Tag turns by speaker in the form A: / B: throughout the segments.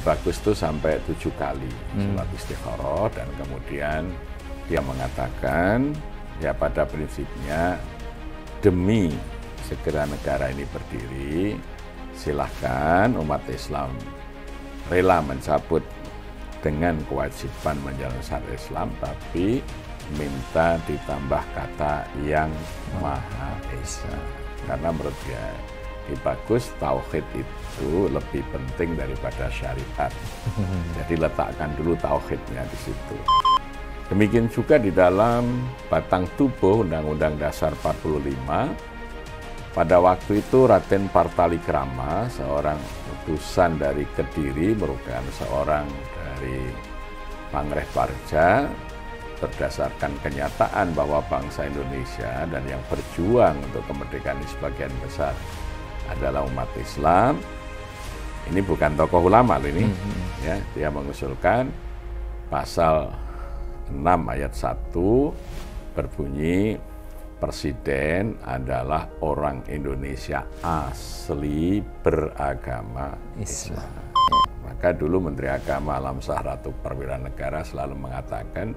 A: bagus itu sampai tujuh kali hmm. sholat istikharah dan kemudian dia mengatakan ya pada prinsipnya demi segera negara ini berdiri silahkan umat Islam rela mencabut dengan kewajiban menjalankan Islam tapi minta ditambah kata yang Maha Esa karena menurut dia lebih bagus tauhid itu lebih penting daripada syariat. Jadi letakkan dulu tauhidnya di situ. Demikian juga di dalam batang tubuh Undang-Undang Dasar 45 pada waktu itu Raden Partalikrama, seorang utusan dari Kediri, merupakan seorang dari Pangreh Parja, berdasarkan kenyataan bahwa bangsa Indonesia dan yang berjuang untuk kemerdekaan ini sebagian besar adalah umat Islam. Ini bukan tokoh ulama loh ini. Mm-hmm. Ya, dia mengusulkan pasal 6 ayat 1 berbunyi presiden adalah orang Indonesia asli beragama Islam. Islam. Maka dulu Menteri Agama Alam Sah Ratu Perwira Negara selalu mengatakan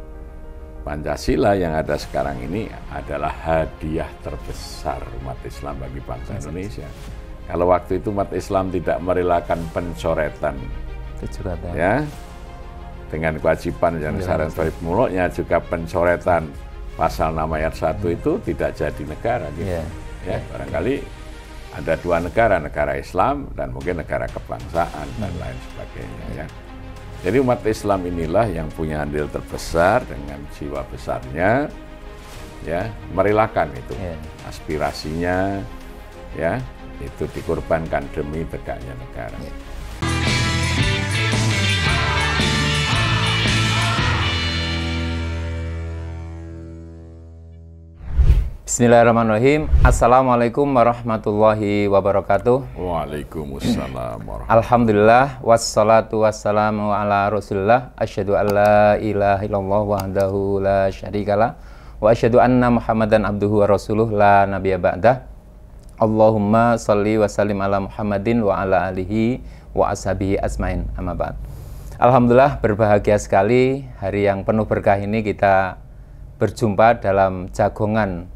A: Pancasila yang ada sekarang ini adalah hadiah terbesar umat Islam bagi bangsa Indonesia. Kalau waktu itu umat Islam tidak merelakan pencoretan. Ya. Dengan kewajiban yang disarankan ya, mulutnya juga pencoretan pasal nama ayat satu hmm. itu tidak jadi negara gitu. Yeah. Ya, yeah. barangkali ada dua negara, negara Islam dan mungkin negara kebangsaan hmm. dan lain sebagainya ya. Jadi umat Islam inilah yang punya andil terbesar dengan jiwa besarnya ya merelakan itu yeah. aspirasinya ya itu dikorbankan demi tegaknya negara. Ya.
B: Bismillahirrahmanirrahim. Assalamualaikum warahmatullahi wabarakatuh. Waalaikumsalam warahmatullahi Alhamdulillah wassalatu wassalamu ala Rasulillah asyhadu an la ilaha illallah wahdahu la syarikalah wa asyhadu anna Muhammadan abduhu wa rasuluh la nabiyya ba'dah. Allahumma salli wa sallim ala Muhammadin wa ala alihi wa ashabihi asmain amma Alhamdulillah berbahagia sekali hari yang penuh berkah ini kita berjumpa dalam jagongan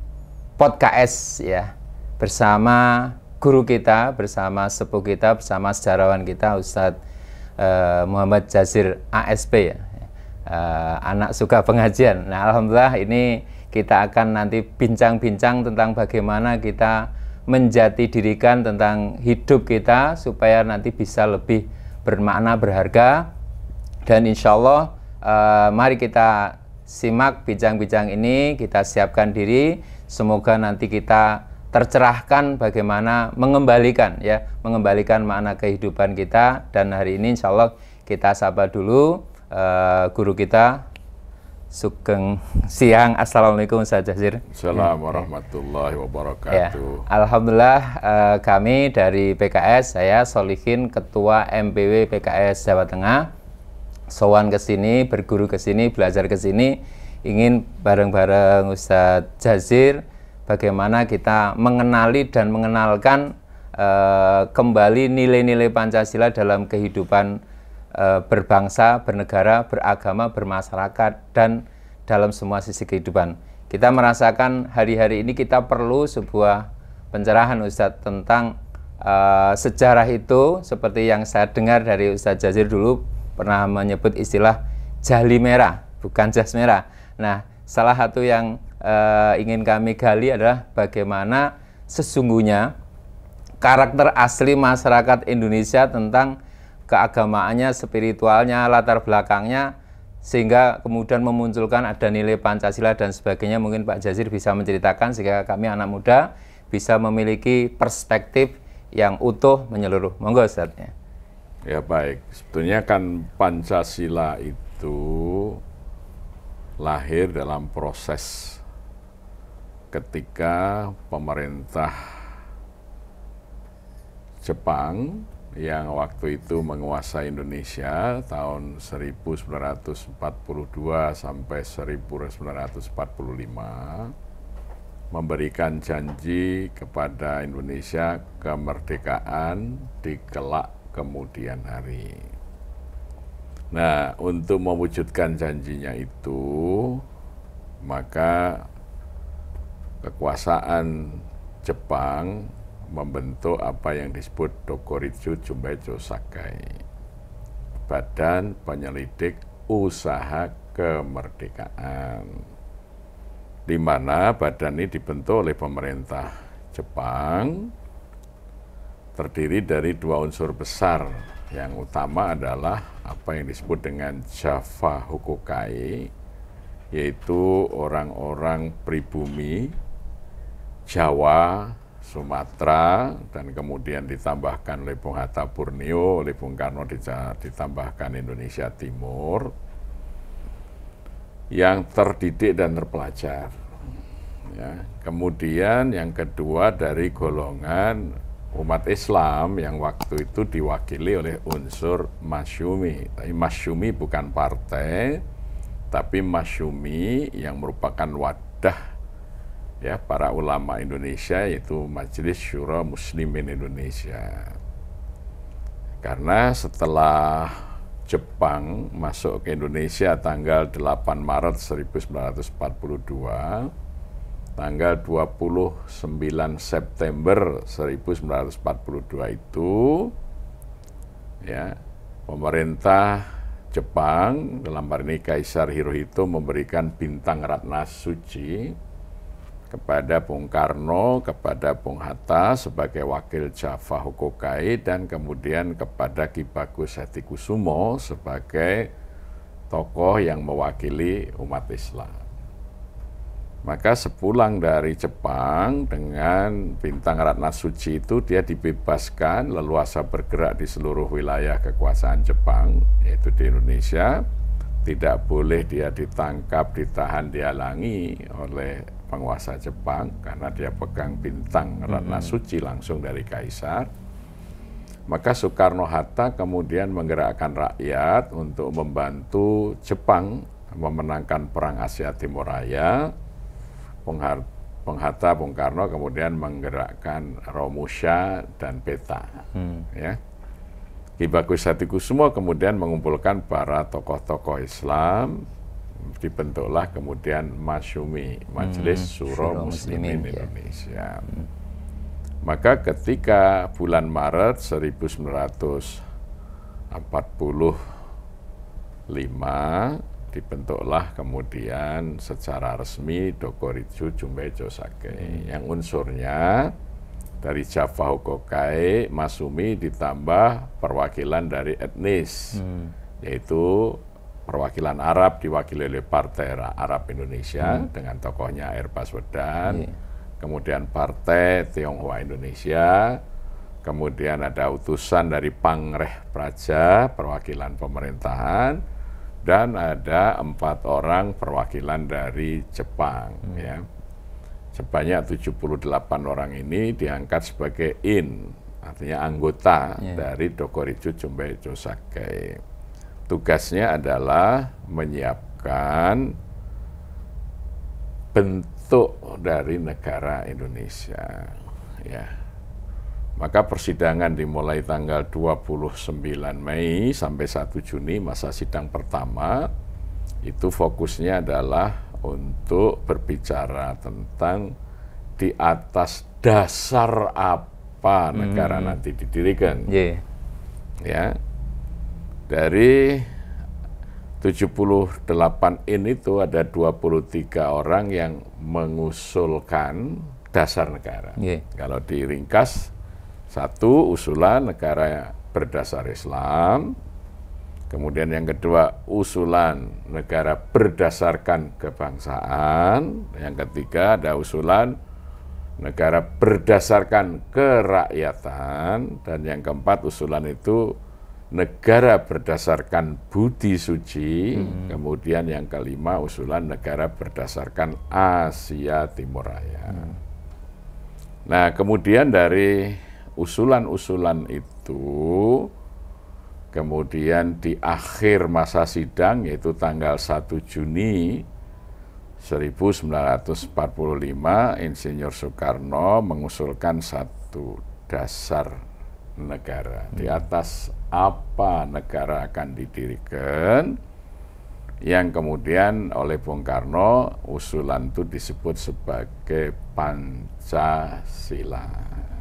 B: podcast ya bersama guru kita, bersama sepuh kita, bersama sejarawan kita Ustadz eh, Muhammad Jazir ASP ya. Eh, anak suka pengajian. Nah, alhamdulillah ini kita akan nanti bincang-bincang tentang bagaimana kita menjati dirikan tentang hidup kita supaya nanti bisa lebih bermakna berharga dan insya Allah eh, mari kita simak bincang-bincang ini kita siapkan diri semoga nanti kita tercerahkan bagaimana mengembalikan ya mengembalikan makna kehidupan kita dan hari ini insya Allah kita sapa dulu eh, guru kita Sugeng siang, assalamualaikum Ustaz Jazir. Assalamualaikum warahmatullahi wabarakatuh. Ya. Alhamdulillah eh, kami dari PKS, saya Solihin Ketua MPW PKS Jawa Tengah. Sowan ke sini, berguru ke sini, belajar ke sini, ingin bareng-bareng Ustaz Jazir bagaimana kita mengenali dan mengenalkan eh, kembali nilai-nilai Pancasila dalam kehidupan Eh, berbangsa, bernegara, beragama, bermasyarakat dan dalam semua sisi kehidupan. Kita merasakan hari-hari ini kita perlu sebuah pencerahan Ustadz tentang e, sejarah itu seperti yang saya dengar dari Ustadz Jazir dulu pernah menyebut istilah jali merah, bukan jas merah. Nah, salah satu yang e, ingin kami gali adalah bagaimana sesungguhnya karakter asli masyarakat Indonesia tentang keagamaannya, spiritualnya, latar belakangnya sehingga kemudian memunculkan ada nilai Pancasila dan sebagainya mungkin Pak Jazir bisa menceritakan sehingga kami anak muda bisa memiliki
A: perspektif yang utuh menyeluruh. Monggo Ustaz. Ya baik, sebetulnya kan Pancasila itu lahir dalam proses ketika pemerintah Jepang yang waktu itu menguasai Indonesia tahun 1942 sampai 1945 memberikan janji kepada Indonesia kemerdekaan di kelak kemudian hari. Nah, untuk mewujudkan janjinya itu, maka kekuasaan Jepang membentuk apa yang disebut Dokoritsu Jumbai Sakai, Badan Penyelidik Usaha Kemerdekaan, di mana badan ini dibentuk oleh pemerintah Jepang, terdiri dari dua unsur besar. Yang utama adalah apa yang disebut dengan Java Hukukai, yaitu orang-orang pribumi Jawa Sumatera dan kemudian ditambahkan oleh Bung Hatta Purnio, oleh Bung Karno ditambahkan Indonesia Timur yang terdidik dan terpelajar. Ya. Kemudian yang kedua dari golongan umat Islam yang waktu itu diwakili oleh unsur Masyumi. Tapi Masyumi bukan partai, tapi Masyumi yang merupakan wadah ya para ulama Indonesia yaitu Majelis Syura Muslimin Indonesia. Karena setelah Jepang masuk ke Indonesia tanggal 8 Maret 1942, tanggal 29 September 1942 itu ya pemerintah Jepang dalam hari ini Kaisar Hirohito memberikan bintang Ratna Suci kepada Bung Karno, kepada Bung Hatta sebagai wakil Java Hokokai dan kemudian kepada Ki Bagus Hadi sebagai tokoh yang mewakili umat Islam. Maka sepulang dari Jepang dengan bintang Ratna Suci itu dia dibebaskan leluasa bergerak di seluruh wilayah kekuasaan Jepang yaitu di Indonesia tidak boleh dia ditangkap, ditahan, dialangi oleh penguasa Jepang karena dia pegang bintang hmm. Ratna Suci langsung dari kaisar. Maka Soekarno-Hatta kemudian menggerakkan rakyat untuk membantu Jepang memenangkan Perang Asia Timur Raya. Penghatta Bung Karno kemudian menggerakkan Romusha dan Peta. Hmm. Ya. Kibakus semua kemudian mengumpulkan para tokoh-tokoh Islam, dibentuklah kemudian Masyumi Majelis hmm, Suro Muslimin, Muslimin ya. Indonesia. Maka ketika bulan Maret 1945 dibentuklah kemudian secara resmi Dokoritsu Jumbejo Sake hmm. yang unsurnya dari Java Hukokai Masumi ditambah perwakilan dari etnis hmm. yaitu perwakilan Arab diwakili oleh Partai Arab Indonesia hmm. dengan tokohnya Air Baswedan, yeah. kemudian Partai Tionghoa Indonesia, kemudian ada utusan dari Pangreh Praja, perwakilan pemerintahan, dan ada empat orang perwakilan dari Jepang. Hmm. Ya. Sebanyak 78 orang ini diangkat sebagai in, artinya anggota yeah. dari Dokoricu Jumbe Josakai tugasnya adalah menyiapkan bentuk dari negara Indonesia ya maka persidangan dimulai tanggal 29 Mei sampai 1 Juni masa sidang pertama itu fokusnya adalah untuk berbicara tentang di atas dasar apa negara hmm. nanti didirikan. Yeah. Ya. Dari 78 in itu ada 23 orang yang mengusulkan dasar negara. Yeah. Kalau diringkas, satu usulan negara berdasar Islam, kemudian yang kedua usulan negara berdasarkan kebangsaan, yang ketiga ada usulan negara berdasarkan kerakyatan, dan yang keempat usulan itu negara berdasarkan budi suci, hmm. kemudian yang kelima usulan negara berdasarkan Asia Timur Raya. Hmm. Nah, kemudian dari usulan-usulan itu kemudian di akhir masa sidang yaitu tanggal 1 Juni 1945 Insinyur Soekarno mengusulkan satu dasar negara. Di atas apa negara akan didirikan, yang kemudian oleh Bung Karno usulan itu disebut sebagai Pancasila.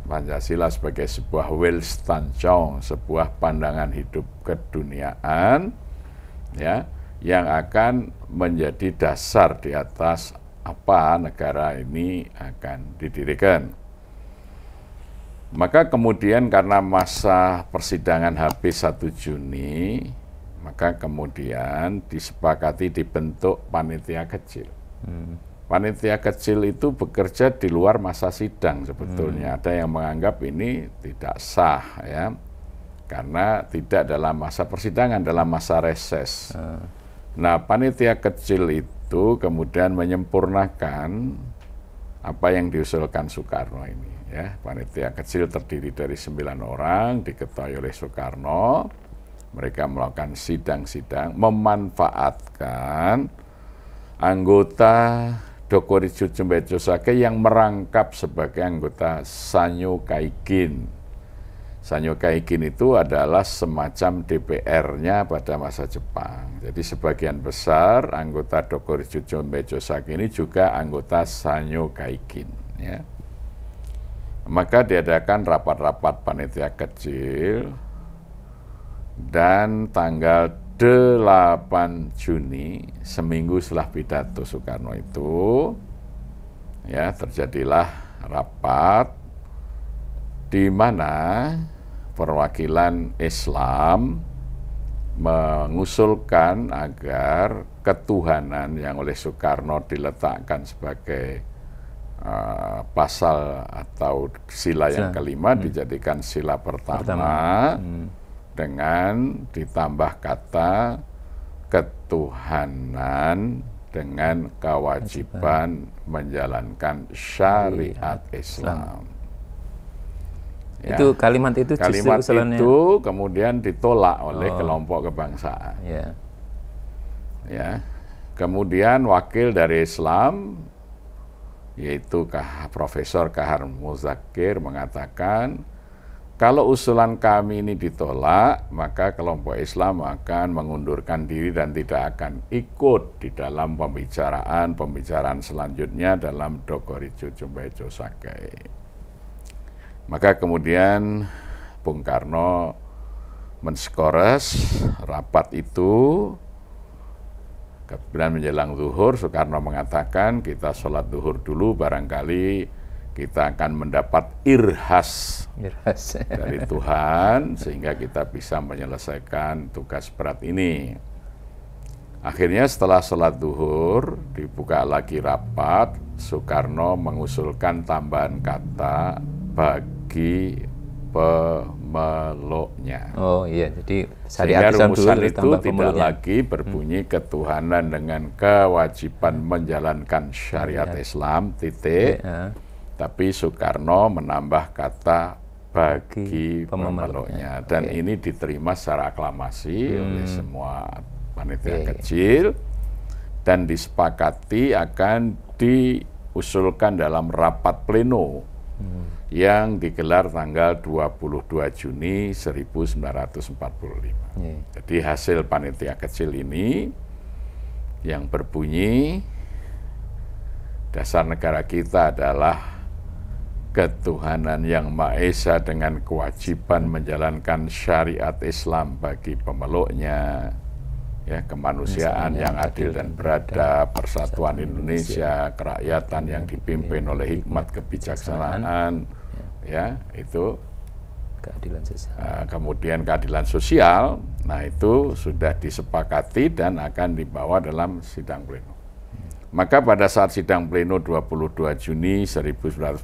A: Pancasila sebagai sebuah Weltanschauung, sebuah pandangan hidup keduniaan ya yang akan menjadi dasar di atas apa negara ini akan didirikan. Maka kemudian karena masa persidangan habis 1 Juni, maka kemudian disepakati dibentuk panitia kecil. Hmm. Panitia kecil itu bekerja di luar masa sidang sebetulnya. Hmm. Ada yang menganggap ini tidak sah ya, karena tidak dalam masa persidangan, dalam masa reses. Hmm. Nah, panitia kecil itu kemudian menyempurnakan apa yang diusulkan Soekarno ini ya panitia kecil terdiri dari sembilan orang diketuai oleh Soekarno mereka melakukan sidang-sidang memanfaatkan anggota Dokoricu Jumbejo Sake yang merangkap sebagai anggota Sanyo Kaikin. Sanyo Kaikin itu adalah semacam DPR-nya pada masa Jepang. Jadi sebagian besar anggota Dokoricu Jumbejo Sake ini juga anggota Sanyo Kaikin. Ya. Maka diadakan rapat-rapat panitia kecil dan tanggal 8 Juni seminggu setelah pidato Soekarno itu ya terjadilah rapat di mana perwakilan Islam mengusulkan agar ketuhanan yang oleh Soekarno diletakkan sebagai Eh, pasal atau sila, sila. yang kelima hmm. dijadikan sila pertama, pertama. Hmm. dengan ditambah kata ketuhanan dengan kewajiban menjalankan syariat Islam.
B: Ya. Itu kalimat itu kalimat itu
A: kemudian ditolak oleh oh. kelompok kebangsaan. Yeah. Ya. Kemudian wakil dari Islam yaitu Profesor Kahar Muzakir mengatakan kalau usulan kami ini ditolak, maka kelompok Islam akan mengundurkan diri dan tidak akan ikut di dalam pembicaraan-pembicaraan selanjutnya dalam Dokorijo Jumbejo Sakai. Maka kemudian Bung Karno menskores rapat itu Kemudian menjelang zuhur, Soekarno mengatakan kita sholat zuhur dulu, barangkali kita akan mendapat irhas, irhas. dari Tuhan, sehingga kita bisa menyelesaikan tugas berat ini. Akhirnya setelah sholat duhur, dibuka lagi rapat, Soekarno mengusulkan tambahan kata bagi pe meloknya. Oh iya, jadi sehingga rumusan dulu, itu tidak lagi berbunyi hmm. ketuhanan dengan kewajiban menjalankan syariat ya. Islam titik. Ya. Tapi Soekarno menambah kata bagi pemeluknya dan okay. ini diterima secara aklamasi hmm. oleh semua panitia okay. Iya, iya. kecil dan disepakati akan diusulkan dalam rapat pleno yang digelar tanggal 22 Juni 1945. Hmm. Iya. Jadi hasil panitia kecil ini yang berbunyi dasar negara kita adalah ketuhanan yang Maha Esa dengan kewajiban menjalankan syariat Islam bagi pemeluknya ya kemanusiaan yang adil dan beradab, persatuan Indonesia, kerakyatan yang dipimpin oleh hikmat kebijaksanaan, ya itu keadilan sosial. Eh, kemudian keadilan sosial, nah itu sudah disepakati dan akan dibawa dalam sidang pleno. Hmm. Maka pada saat sidang pleno 22 Juni 1945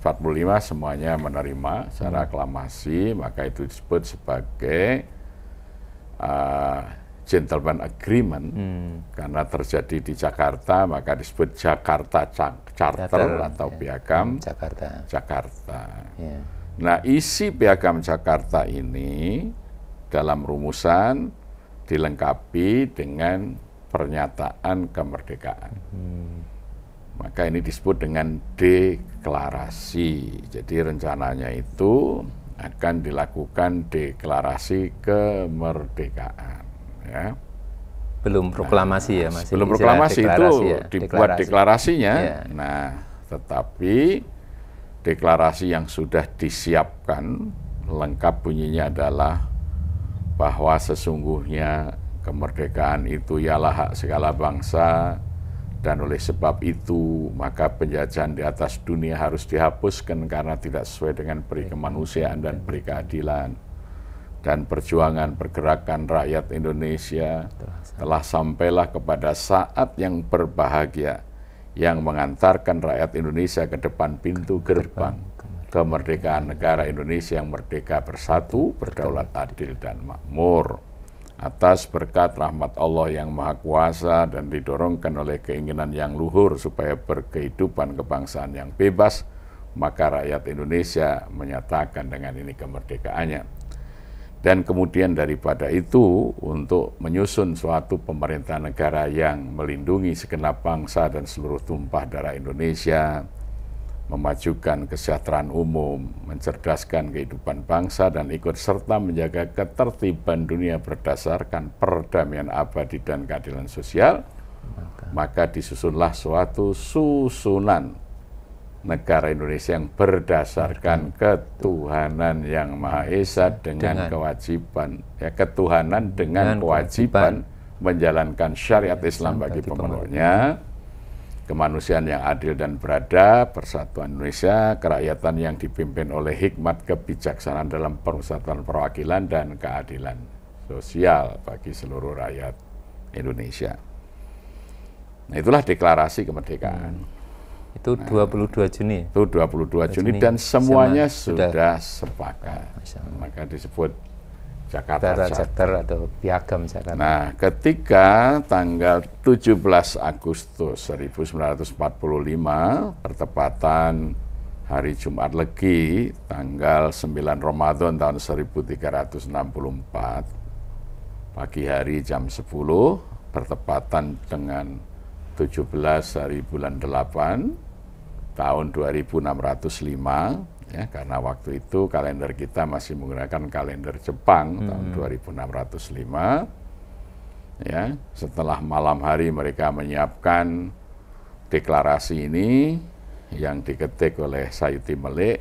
A: semuanya menerima secara hmm. aklamasi, maka itu disebut sebagai uh, gentleman agreement hmm. karena terjadi di Jakarta maka disebut Jakarta Charter, Charter atau ya. Piagam hmm, Jakarta. Jakarta. Ya. Nah, isi Piagam Jakarta ini dalam rumusan dilengkapi dengan pernyataan kemerdekaan. Hmm. Maka ini disebut dengan deklarasi. Jadi rencananya itu akan dilakukan deklarasi kemerdekaan ya. Belum nah, proklamasi nah, ya masih Belum proklamasi itu ya, dibuat deklarasi. deklarasinya. Ya. Nah, tetapi deklarasi yang sudah disiapkan lengkap bunyinya adalah bahwa sesungguhnya kemerdekaan itu ialah hak segala bangsa dan oleh sebab itu maka penjajahan di atas dunia harus dihapuskan karena tidak sesuai dengan peri kemanusiaan dan peri keadilan dan perjuangan pergerakan rakyat Indonesia telah sampailah kepada saat yang berbahagia yang mengantarkan rakyat Indonesia ke depan pintu gerbang kemerdekaan negara Indonesia yang merdeka bersatu, berdaulat adil dan makmur. Atas berkat rahmat Allah yang Maha Kuasa dan didorongkan oleh keinginan yang luhur supaya berkehidupan kebangsaan yang bebas, maka rakyat Indonesia menyatakan dengan ini kemerdekaannya. Dan kemudian daripada itu untuk menyusun suatu pemerintah negara yang melindungi segenap bangsa dan seluruh tumpah darah Indonesia, memajukan kesejahteraan umum, mencerdaskan kehidupan bangsa dan ikut serta menjaga ketertiban dunia berdasarkan perdamaian abadi dan keadilan sosial, maka, disusunlah suatu susunan negara Indonesia yang berdasarkan ketuhanan yang Maha Esa dengan, kewajiban ya ketuhanan dengan, kewajiban, menjalankan syariat Islam bagi pemenuhnya kemanusiaan yang adil dan beradab persatuan Indonesia kerakyatan yang dipimpin oleh hikmat kebijaksanaan dalam perusahaan perwakilan dan keadilan sosial bagi seluruh rakyat Indonesia. Nah, itulah deklarasi kemerdekaan. Hmm.
B: Itu 22 nah. Juni. Itu 22 Juni, Juni dan semuanya sudah, sudah
A: sepakat. Masalah. Maka disebut Jakarta Charter, Charter atau Piagam Jakarta. Nah, ketika tanggal 17 Agustus 1945 bertepatan hari Jumat Legi tanggal 9 Ramadan tahun 1364 pagi hari jam 10 bertepatan dengan 17 hari bulan 8 tahun 2605 ya karena waktu itu kalender kita masih menggunakan kalender Jepang hmm. tahun 2605 ya setelah malam hari mereka menyiapkan deklarasi ini yang diketik oleh Sayuti Melik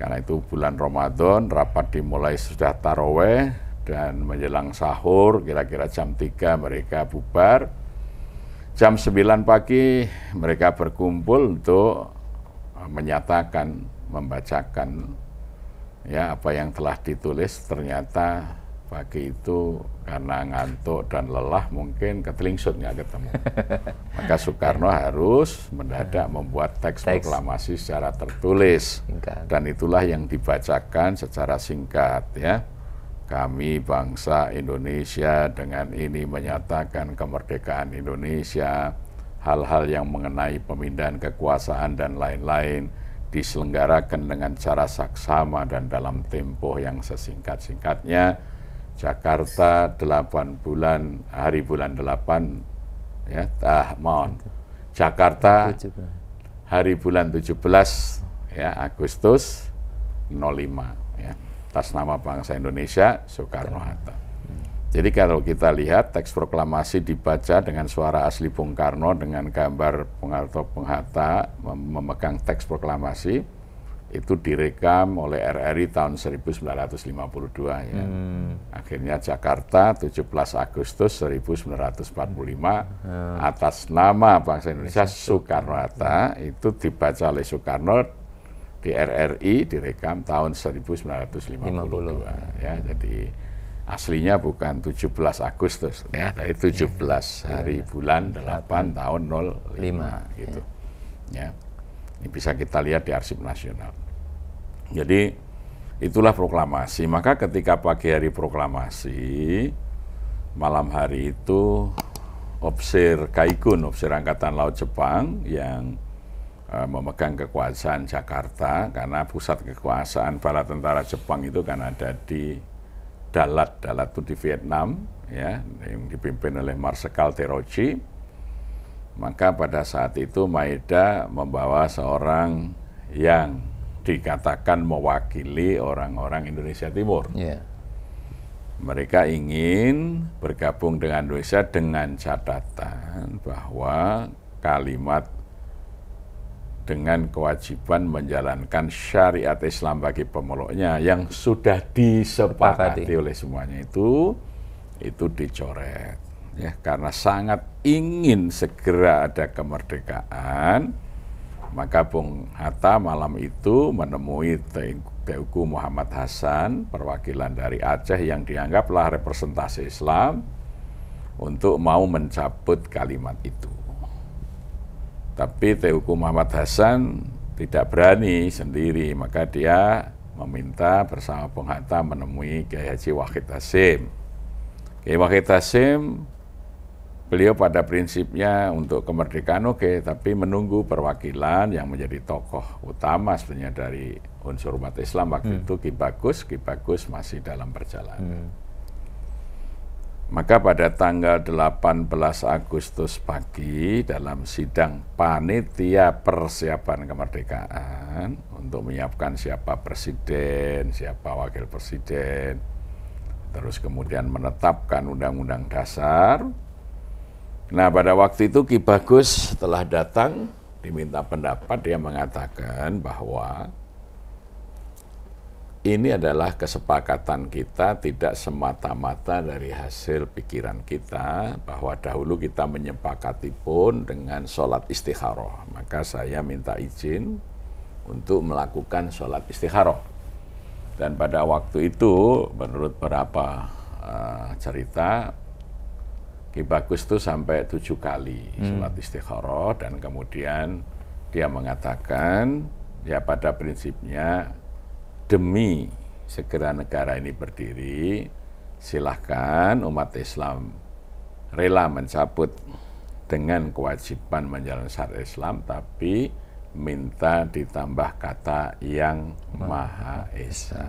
A: karena itu bulan Ramadan rapat dimulai sudah taraweh dan menjelang sahur kira-kira jam 3 mereka bubar Jam 9 pagi mereka berkumpul untuk eh, menyatakan, membacakan ya apa yang telah ditulis ternyata pagi itu karena ngantuk dan lelah mungkin ketelingsut nggak ketemu. Maka Soekarno harus mendadak membuat teks, proklamasi secara tertulis. Dan itulah yang dibacakan secara singkat ya kami bangsa Indonesia dengan ini menyatakan kemerdekaan Indonesia, hal-hal yang mengenai pemindahan kekuasaan dan lain-lain diselenggarakan dengan cara saksama dan dalam tempo yang sesingkat-singkatnya. Jakarta 8 bulan hari bulan 8 ya ah, mohon Jakarta hari bulan 17 ya Agustus 05 atas nama bangsa Indonesia Soekarno-Hatta. Jadi kalau kita lihat teks proklamasi dibaca dengan suara asli Bung Karno dengan gambar Bung Harto Bung Hatta memegang teks proklamasi itu direkam oleh RRI tahun 1952 ya. Hmm. Akhirnya Jakarta 17 Agustus 1945 hmm. atas nama bangsa Indonesia Soekarno-Hatta itu dibaca oleh Soekarno di RRI direkam tahun 1952 50. ya jadi aslinya bukan 17 Agustus ya tapi 17 ya. Iya. hari ya. bulan 8 tahun 05 gitu ya. ya ini bisa kita lihat di arsip nasional jadi itulah proklamasi maka ketika pagi hari proklamasi malam hari itu Opsir Kaikun, Opsir Angkatan Laut Jepang yang Eh, memegang kekuasaan Jakarta karena pusat kekuasaan bala tentara Jepang itu kan ada di Dalat, Dalat itu di Vietnam ya yang dipimpin oleh Marsekal Teroji. Maka pada saat itu Maeda membawa seorang yang dikatakan mewakili orang-orang Indonesia Timur. Yeah. Mereka ingin bergabung dengan Indonesia dengan catatan bahwa kalimat dengan kewajiban menjalankan syariat Islam bagi pemeluknya yang sudah disepakati oleh semuanya itu itu dicoret ya karena sangat ingin segera ada kemerdekaan maka Bung Hatta malam itu menemui Teuku Muhammad Hasan perwakilan dari Aceh yang dianggaplah representasi Islam untuk mau mencabut kalimat itu tapi Teuku Muhammad Hasan tidak berani sendiri, maka dia meminta bersama Bung Hatta menemui Kiai Haji Wahid Hasim. Kiai Wahid Hasim beliau pada prinsipnya untuk kemerdekaan oke, okay, tapi menunggu perwakilan yang menjadi tokoh utama sebenarnya dari unsur umat Islam waktu hmm. itu Ki Bagus, Ki Bagus masih dalam perjalanan. Hmm. Maka pada tanggal 18 Agustus pagi dalam sidang panitia persiapan kemerdekaan untuk menyiapkan siapa presiden, siapa wakil presiden, terus kemudian menetapkan undang-undang dasar. Nah, pada waktu itu Ki Bagus telah datang diminta pendapat dia mengatakan bahwa ini adalah kesepakatan kita tidak semata-mata dari hasil pikiran kita bahwa dahulu kita menyepakati pun dengan sholat istikharah. Maka saya minta izin untuk melakukan sholat istikharah. Dan pada waktu itu menurut beberapa uh, eh, cerita Ki Bagus itu sampai tujuh kali hmm. sholat istikharah dan kemudian dia mengatakan ya pada prinsipnya demi segera negara ini berdiri, silahkan umat Islam rela mencabut dengan kewajiban menjalankan syariat Islam, tapi minta ditambah kata yang Maha Esa.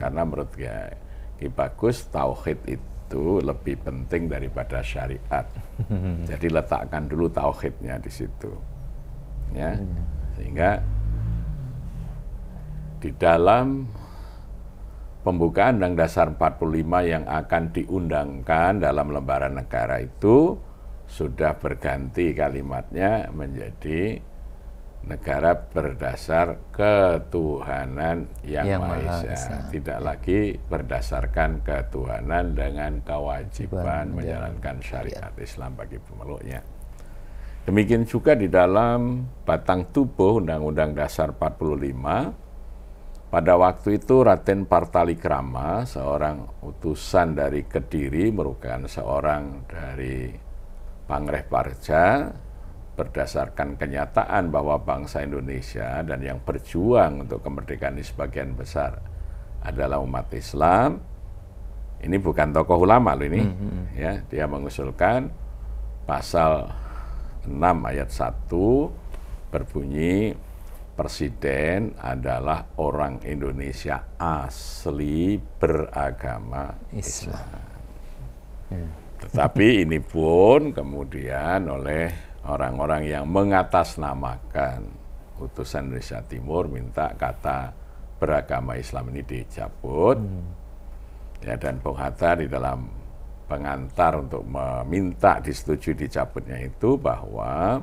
A: Karena menurut Ki Bagus, Tauhid itu lebih penting daripada syariat. Jadi letakkan dulu Tauhidnya di situ. Ya, iya. sehingga di dalam pembukaan Undang Dasar 45 yang akan diundangkan dalam lembaran negara itu sudah berganti kalimatnya menjadi negara berdasar ketuhanan yang, yang Maha Esa. Tidak ya. lagi berdasarkan ketuhanan dengan kewajiban ya. menjalankan ya. syariat Islam bagi pemeluknya. Demikian juga di dalam batang tubuh Undang-Undang Dasar 45 pada waktu itu Raden Partalikrama, seorang utusan dari Kediri, merupakan seorang dari Pangreh Parja, berdasarkan kenyataan bahwa bangsa Indonesia dan yang berjuang untuk kemerdekaan di sebagian besar adalah umat Islam. Ini bukan tokoh ulama loh ini, mm -hmm. ya dia mengusulkan pasal 6 ayat 1 berbunyi Presiden adalah orang Indonesia asli beragama Islam. Tetapi ini pun kemudian oleh orang-orang yang mengatasnamakan utusan Indonesia Timur minta kata beragama Islam ini dicabut. Hmm. Ya dan Bung Hatta di dalam pengantar untuk meminta disetujui dicabutnya itu bahwa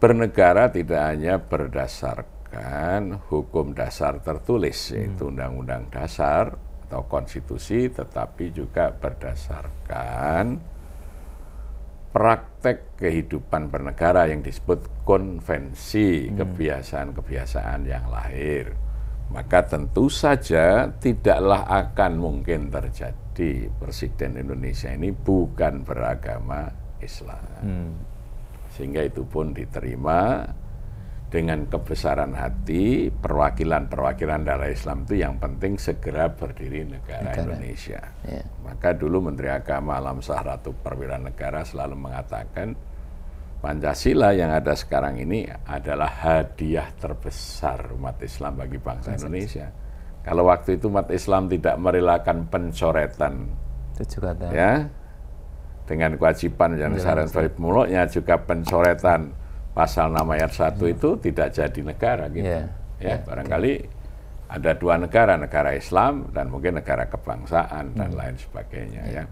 A: bernegara tidak hanya berdasarkan hukum dasar tertulis hmm. yaitu undang-undang dasar atau konstitusi tetapi juga berdasarkan praktek kehidupan bernegara yang disebut konvensi hmm. kebiasaan-kebiasaan yang lahir maka tentu saja tidaklah akan mungkin terjadi presiden Indonesia ini bukan beragama Islam hmm. Sehingga itu pun diterima dengan kebesaran hati perwakilan-perwakilan darah Islam itu yang penting segera berdiri negara, negara. Indonesia. Ya. Maka dulu Menteri Agama Alam Sahratu Perwira Negara selalu mengatakan Pancasila yang ada sekarang ini adalah hadiah terbesar umat Islam bagi bangsa Pancasila. Indonesia. Kalau waktu itu umat Islam tidak merelakan pencoretan, itu juga ada. ya dengan kewajiban yang iya, saran dari juga pencoretan pasal nama ayat satu iya. itu tidak jadi negara gitu. Iya. ya, Ya, barangkali ada dua negara, negara Islam dan mungkin negara kebangsaan hmm. dan lain sebagainya ya.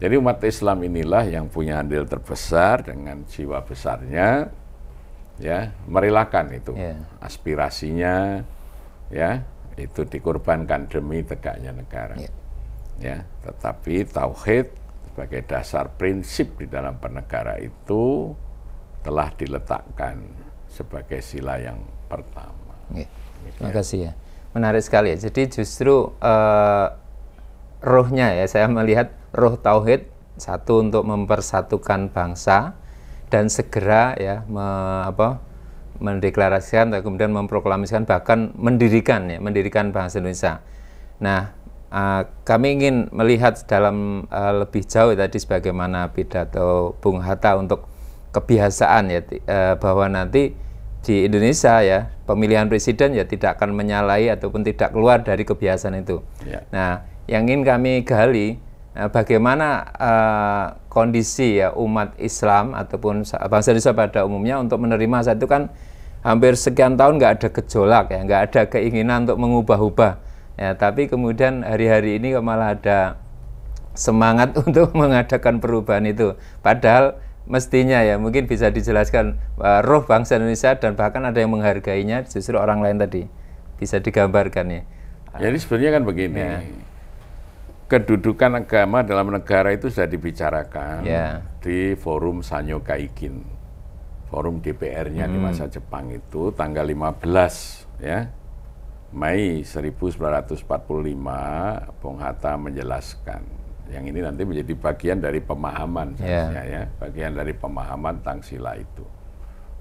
A: Jadi umat Islam inilah yang punya andil terbesar dengan jiwa besarnya ya, merilakan itu ya. aspirasinya ya, itu dikorbankan demi tegaknya negara. ya, Ya, tetapi tauhid sebagai dasar prinsip di dalam bernegara itu telah diletakkan sebagai sila yang pertama.
B: Ya. Terima kasih ya. Menarik sekali ya. Jadi justru uh, rohnya ya saya melihat roh tauhid satu untuk mempersatukan bangsa dan segera ya me, apa mendeklarasikan dan kemudian memproklamasikan bahkan mendirikan ya mendirikan bangsa Indonesia. Nah, Ah, kami ingin melihat dalam uh, lebih jauh tadi sebagaimana pidato Bung Hatta untuk kebiasaan ya uh, bahwa nanti di Indonesia ya pemilihan presiden ya tidak akan menyalahi ataupun tidak keluar dari kebiasaan itu. Yeah. Nah, yang ingin kami gali uh, bagaimana uh, kondisi ya umat Islam ataupun bangsa Indonesia pada umumnya untuk menerima satu kan hampir sekian tahun nggak ada gejolak ya, nggak ada keinginan untuk mengubah-ubah Ya, tapi kemudian hari-hari ini kok malah ada semangat untuk mengadakan perubahan itu. Padahal mestinya ya mungkin bisa dijelaskan uh, roh bangsa Indonesia dan bahkan ada yang menghargainya justru orang lain tadi. Bisa digambarkan ya.
A: Jadi sebenarnya kan begini. Ya. Kedudukan agama dalam negara itu sudah dibicarakan ya. di forum Sanyo Kaikin. Forum DPR-nya hmm. di masa Jepang itu tanggal 15 ya Mei 1945 Bung Hatta menjelaskan yang ini nanti menjadi bagian dari pemahaman yeah. Ya. ya, bagian dari pemahaman tentang sila itu.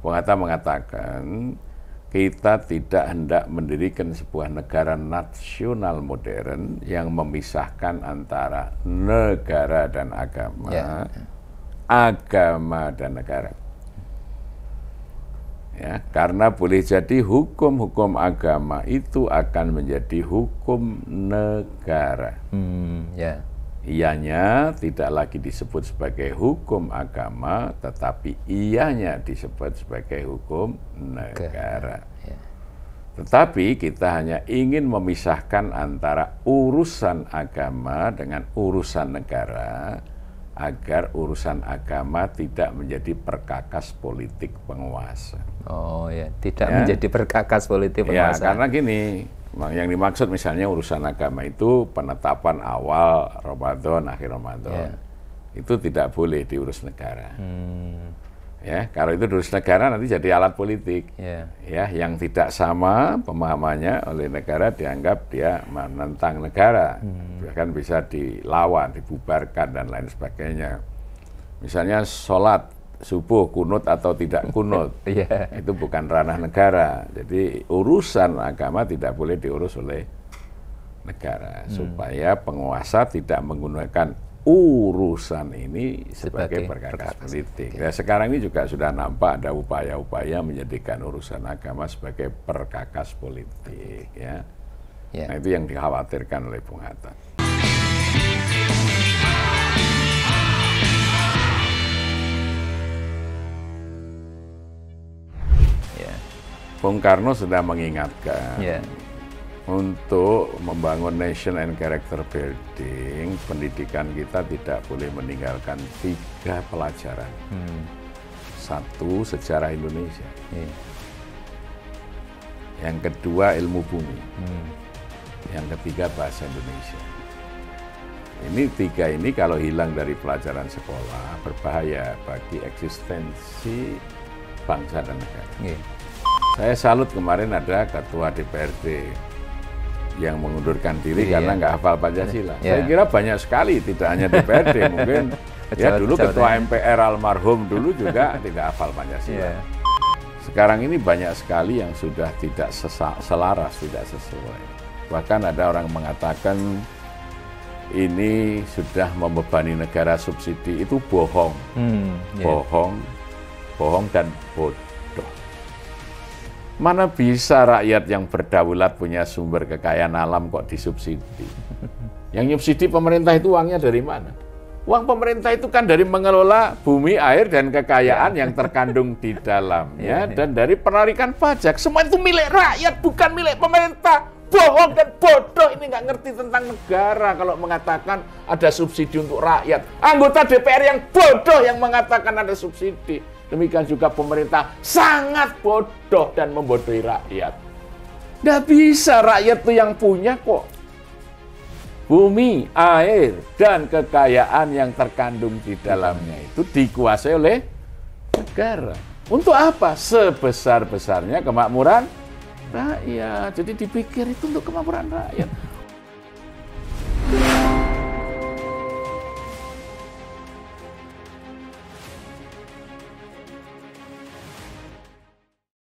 A: Bung Hatta mengatakan kita tidak hendak mendirikan sebuah negara nasional modern yang memisahkan antara negara dan agama, yeah. agama dan negara ya karena boleh jadi hukum-hukum agama itu akan menjadi hukum negara hmm, yeah. ianya tidak lagi disebut sebagai hukum agama tetapi ianya disebut sebagai hukum negara okay. yeah. tetapi kita hanya ingin memisahkan antara urusan agama dengan urusan negara agar urusan agama tidak menjadi perkakas politik penguasa Oh ya, tidak ya. menjadi perkakas politik Ya, karena gini, yang dimaksud misalnya urusan agama itu penetapan awal Ramadan, akhir Ramadan. Ya. Itu tidak boleh diurus negara. Hmm. Ya, kalau itu diurus negara nanti jadi alat politik. Ya. ya, yang tidak sama pemahamannya oleh negara dianggap dia menentang negara. Hmm. Bahkan bisa dilawan, dibubarkan dan lain sebagainya. Misalnya sholat subuh kunut atau tidak kunut. yeah. Itu bukan ranah negara. Jadi urusan agama tidak boleh diurus oleh negara hmm. supaya penguasa tidak menggunakan urusan ini sebagai, sebagai perkakas politik. Ya, sekarang ini juga sudah nampak ada upaya-upaya menjadikan urusan agama sebagai perkakas politik ya. Yeah. Nah, itu yang dikhawatirkan oleh Bung Hatta. Bung Karno sudah mengingatkan yeah. untuk membangun nation and character building, pendidikan kita tidak boleh meninggalkan tiga pelajaran. Hmm. Satu sejarah Indonesia. Yeah. Yang kedua ilmu bumi. Hmm. Yang ketiga bahasa Indonesia. Ini tiga ini kalau hilang dari pelajaran sekolah berbahaya bagi eksistensi bangsa dan negara. Yeah. Saya salut kemarin ada ketua DPRD yang mengundurkan diri iya. karena nggak hafal Pancasila. Iya. Saya kira banyak sekali, tidak hanya DPRD mungkin. ya dulu ketua ya. MPR almarhum dulu juga tidak hafal Pancasila. Iya. Sekarang ini banyak sekali yang sudah tidak selaras, tidak sesuai. Bahkan ada orang mengatakan ini sudah membebani negara subsidi itu bohong,
B: hmm, iya.
A: bohong, bohong dan bodoh. Mana bisa rakyat yang berdaulat punya sumber kekayaan alam kok disubsidi? Yang subsidi pemerintah itu uangnya dari mana? Uang pemerintah itu kan dari mengelola bumi, air, dan kekayaan yang terkandung di dalamnya, iya, iya. dan dari penarikan pajak. Semua itu milik rakyat, bukan milik pemerintah. Bohong dan bodoh ini nggak ngerti tentang negara kalau mengatakan ada subsidi untuk rakyat. Anggota DPR yang bodoh yang mengatakan ada subsidi Demikian juga pemerintah sangat bodoh dan membodohi rakyat. Tidak bisa rakyat itu yang punya kok. Bumi, air, dan kekayaan yang terkandung di dalamnya itu dikuasai oleh negara. Untuk apa? Sebesar-besarnya kemakmuran rakyat. Jadi dipikir itu untuk kemakmuran rakyat.